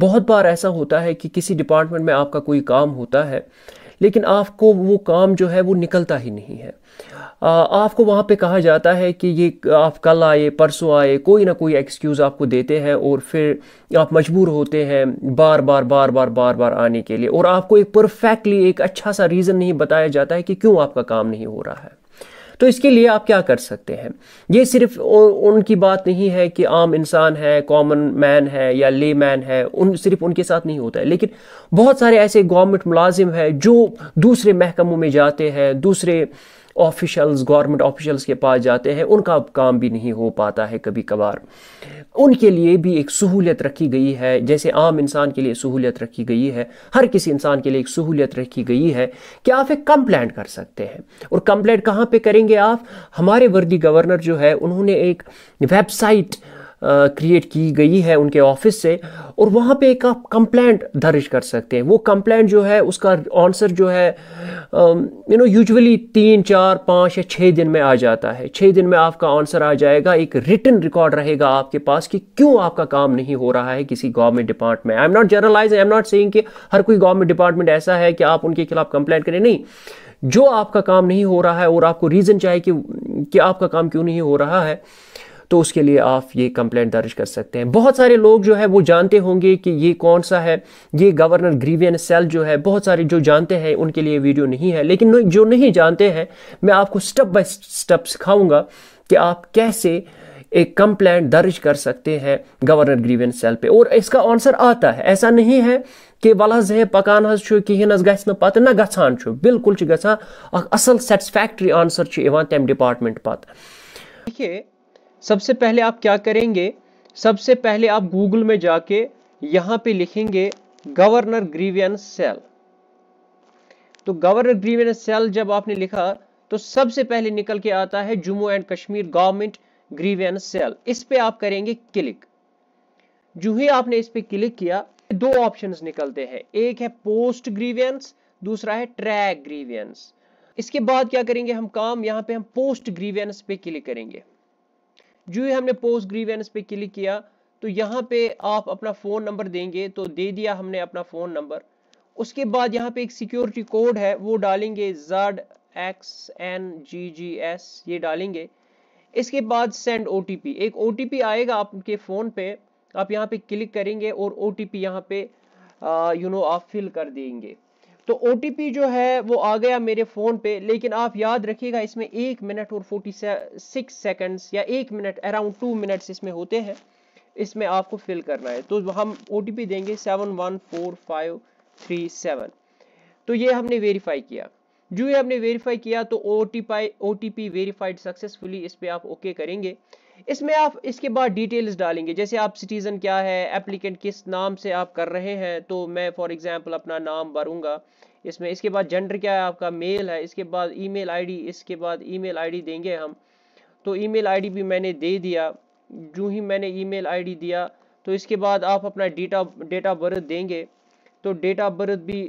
बहुत बार ऐसा होता है कि किसी डिपार्टमेंट में आपका कोई काम होता है लेकिन आपको वो काम जो है वो निकलता ही नहीं है आपको वहाँ पे कहा जाता है कि ये आप कल आए परसों आए कोई ना कोई एक्सक्यूज़ आपको देते हैं और फिर आप मजबूर होते हैं बार बार बार बार बार बार आने के लिए और आपको एक परफेक्टली एक अच्छा सा रीज़न नहीं बताया जाता है कि क्यों आपका काम नहीं हो रहा है तो इसके लिए आप क्या कर सकते हैं ये सिर्फ उनकी बात नहीं है कि आम इंसान है कॉमन मैन है या ले मैन है उन सिर्फ उनके साथ नहीं होता है लेकिन बहुत सारे ऐसे गवर्नमेंट मुलाजिम हैं जो दूसरे महकमों में जाते हैं दूसरे ऑफिशल्स गवर्नमेंट ऑफिशल्स के पास जाते हैं उनका काम भी नहीं हो पाता है कभी कभार उनके लिए भी एक सहूलियत रखी गई है जैसे आम इंसान के लिए सहूलियत रखी गई है हर किसी इंसान के लिए एक सहूलियत रखी गई है कि आप एक कंप्लेंट कर सकते हैं और कंप्लेंट कहाँ पर करेंगे आप हमारे वर्दी गवर्नर जो है उन्होंने एक वेबसाइट क्रिएट की गई है उनके ऑफिस से और वहाँ पे एक आप कंप्लेंट दर्ज कर सकते हैं वो कंप्लेंट जो है उसका आंसर जो है यू नो यूजुअली तीन चार पाँच या छः दिन में आ जाता है छः दिन में आपका आंसर आ जाएगा एक रिटर्न रिकॉर्ड रहेगा आपके पास कि क्यों आपका काम नहीं हो रहा है किसी government department I am not generalise I am not saying कि हर कोई गवर्नमेंट डिपार्टमेंट ऐसा है कि आप उनके खिलाफ कंप्लेंट करें नहीं जो आपका काम नहीं हो रहा है और आपको रीज़न चाहिए कि, कि आपका काम क्यों नहीं हो रहा है तो उसके लिए आप ये कंप्लेंट दर्ज कर सकते हैं बहुत सारे लोग जो है वो जानते होंगे कि ये कौन सा है ये गवर्नर ग्रीवियन सेल जो है बहुत सारे जो जानते हैं उनके लिए वीडियो नहीं है लेकिन जो नहीं जानते हैं मैं आपको स्टेप बाय स्टेप सिखाऊंगा कि आप कैसे एक कंप्लेंट दर्ज कर सकते हैं गवर्नर ग्रीवियन सेल पे और इसका आंसर आता है ऐसा नहीं है कि वल जह पकान हज कहें हज गह पत ना गसान बिल्कुल ग असल सेटिसफैक्ट्री आंसर इवान तम डिपार्टमेंट पत् देखिए सबसे पहले आप क्या करेंगे सबसे पहले आप गूगल में जाके यहां पे लिखेंगे गवर्नर ग्रीवियंस सेल तो गवर्नर ग्रीवियन सेल जब आपने लिखा तो सबसे पहले निकल के आता है Jammu and Kashmir government grievance cell इस पे आप करेंगे क्लिक जो ही आपने इस पे क्लिक किया दो ऑप्शंस निकलते हैं एक है पोस्ट ग्रीवियंस दूसरा है ट्रैक ग्रीवियंस इसके बाद क्या करेंगे हम काम यहां पे हम पोस्ट ग्रीवियंस पे क्लिक करेंगे जो हमने पोस्ट ग्रीवेंस पे क्लिक किया तो यहाँ पे आप अपना फ़ोन नंबर देंगे तो दे दिया हमने अपना फ़ोन नंबर उसके बाद यहाँ पे एक सिक्योरिटी कोड है वो डालेंगे जड X N G G S ये डालेंगे इसके बाद सेंड ओ एक ओ आएगा आपके फ़ोन पे आप यहाँ पे क्लिक करेंगे और ओ टी पी यहाँ पे यू नो आप फिल कर देंगे तो ओ जो है वो आ गया मेरे फ़ोन पे लेकिन आप याद रखिएगा इसमें एक मिनट और फोर्टी सिक्स सेकेंड्स या एक मिनट अराउंड टू मिनट्स इसमें होते हैं इसमें आपको फिल करना है तो हम ओ देंगे seven one four five three seven तो ये हमने वेरीफाई किया जो ये आपने वेरीफाई किया तो O T P O T P verified successfully इस पर आप ओके okay करेंगे इसमें आप इसके बाद डिटेल्स डालेंगे जैसे आप सिटीज़न क्या है एप्लीकेंट किस नाम से आप कर रहे हैं तो मैं फॉर एग्जांपल अपना नाम भरूंगा इसमें इसके बाद जेंडर क्या है आपका मेल है इसके बाद ईमेल आईडी इसके बाद ईमेल आईडी देंगे हम तो ईमेल आईडी भी मैंने दे दिया जो ही मैंने ईमेल आईडी दिया तो इसके बाद आप अपना डेटा डेट ऑफ बर्थ देंगे तो डेट ऑफ बर्थ भी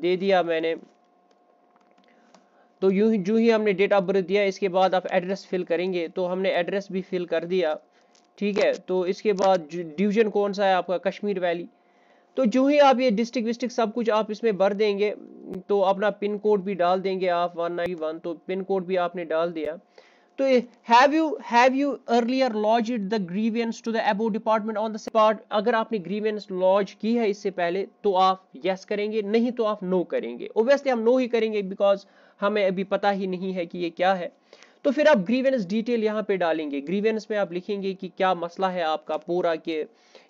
दे दिया मैंने तो यू ही जो ही हमने डेट ऑफ बर्थ दिया इसके बाद आप एड्रेस फिल करेंगे तो हमने एड्रेस भी फिल कर दिया ठीक है तो इसके बाद डिवीजन कौन सा है आपका कश्मीर वैली तो जो ही आप ये डिस्ट्रिक्ट विस्ट्रिक्ट सब कुछ आप इसमें भर देंगे तो अपना पिन कोड भी डाल देंगे आप वन नाइन वन तो पिन कोड भी आपने डाल दिया तो have you have you earlier lodge it the grievance to the above department on the spot अगर आपने ग्रीवियंस लॉज की है इससे पहले तो आप यस yes करेंगे नहीं तो आप नो no करेंगे ओबियसली हम नो no ही करेंगे बिकॉज हमें अभी पता ही नहीं है कि ये क्या है तो फिर आप ग्रीवेंस डिटेल यहाँ पे डालेंगे ग्रीवेंस में आप लिखेंगे कि क्या मसला है आपका पूरा के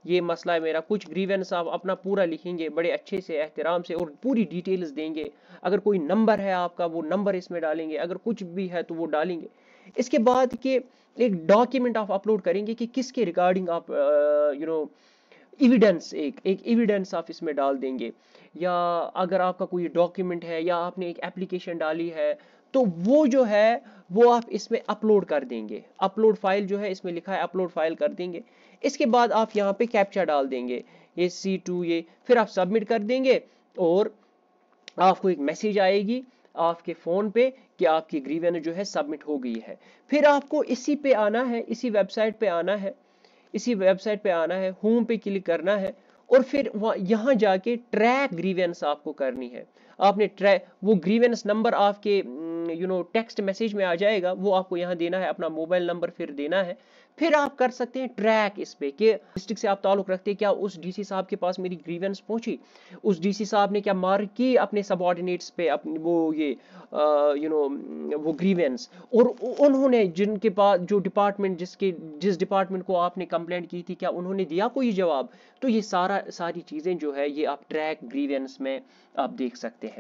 ये मसला है मेरा कुछ ग्रीवेंस आप अपना पूरा लिखेंगे बड़े अच्छे से एहतराम से और पूरी डिटेल्स देंगे अगर कोई नंबर है आपका वो नंबर इसमें डालेंगे अगर कुछ भी है तो वो डालेंगे इसके बाद के एक डॉक्यूमेंट आप अपलोड करेंगे कि किसके रिगार्डिंग आप you know you know, evidence एक एक एविडेंस आप इसमें डाल देंगे या अगर आपका कोई डॉक्यूमेंट है या आपने एक एप्लीकेशन डाली है तो वो जो है वो आप इसमें अपलोड कर देंगे अपलोड फाइल जो है इसमें लिखा है अपलोड फाइल कर देंगे इसके बाद आप यहाँ पे कैप्चा डाल देंगे ये सी टू ये फिर आप सबमिट कर देंगे और आपको एक मैसेज आएगी आपके फ़ोन पे कि आपकी ग्रीवेन जो है सबमिट हो गई है फिर आपको इसी पे आना है इसी वेबसाइट पे आना है इसी वेबसाइट पे आना है होम पे क्लिक करना है और फिर यहाँ जाके ट्रैक ग्रीवेंस आपको करनी है आपने ट्रैक वो ग्रीवेंस नंबर आपके यू नो टेक्स्ट मैसेज में आ जाएगा वो आपको यहाँ देना है अपना मोबाइल नंबर फिर देना है फिर आप कर सकते हैं ट्रैक इस पे कि डिस्ट्रिक्ट से आप ताल्लुक रखते हैं क्या उस डीसी साहब के पास मेरी ग्रीवेंस पहुंची उस डीसी साहब ने क्या मार की अपने सबॉर्डिनेट्स पे अपनी वो ये यू नो वो ग्रीवेंस और उन्होंने जिनके पास जो डिपार्टमेंट जिसके जिस डिपार्टमेंट को आपने कंप्लेंट की थी क्या उन्होंने दिया कोई जवाब तो ये सारा सारी चीज़ें जो है ये आप ट्रैक ग्रीवेंस में आप देख सकते हैं